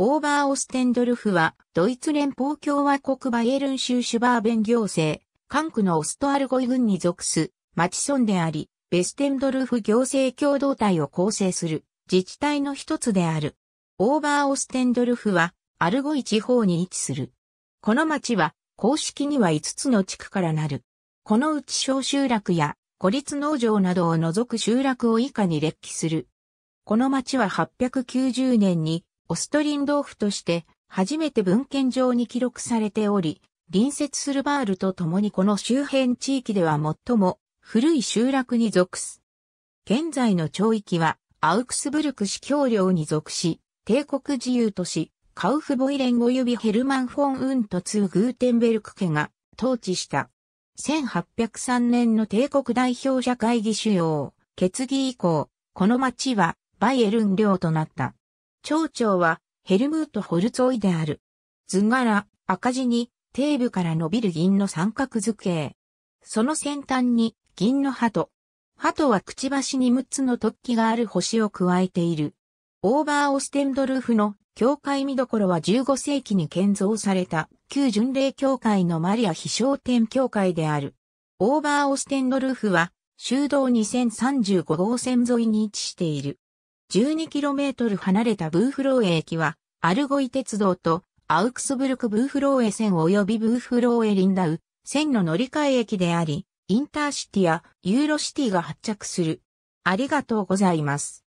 オーバーオステンドルフは、ドイツ連邦共和国バイエルン州シュバーベン行政、管区のオストアルゴイ郡に属す、町村であり、ベステンドルフ行政共同体を構成する、自治体の一つである。オーバーオステンドルフは、アルゴイ地方に位置する。この町は、公式には5つの地区からなる。このうち小集落や孤立農場などを除く集落を以下に列記する。この町は890年にオストリンドーフとして初めて文献上に記録されており、隣接するバールと共にこの周辺地域では最も古い集落に属す。現在の町域はアウクスブルク市橋領に属し、帝国自由都市、カウフボイレン及びヘルマン・フォン・ウントツー・グーテンベルク家が統治した。1803年の帝国代表者会議主要決議以降、この町はバイエルン領となった。町長はヘルムート・ホルツォイである。図柄、赤字に、底部から伸びる銀の三角図形。その先端に、銀の鳩。鳩はくちばしに6つの突起がある星を加えている。オーバーオステンドルーフの教会見どころは15世紀に建造された旧巡礼教会のマリア飛翔天教会である。オーバーオステンドルーフは修道2035号線沿いに位置している。12km 離れたブーフローエ駅は、アルゴイ鉄道とアウクスブルクブーフローエ線及びブーフローエリンダウ線の乗り換え駅であり、インターシティやユーロシティが発着する。ありがとうございます。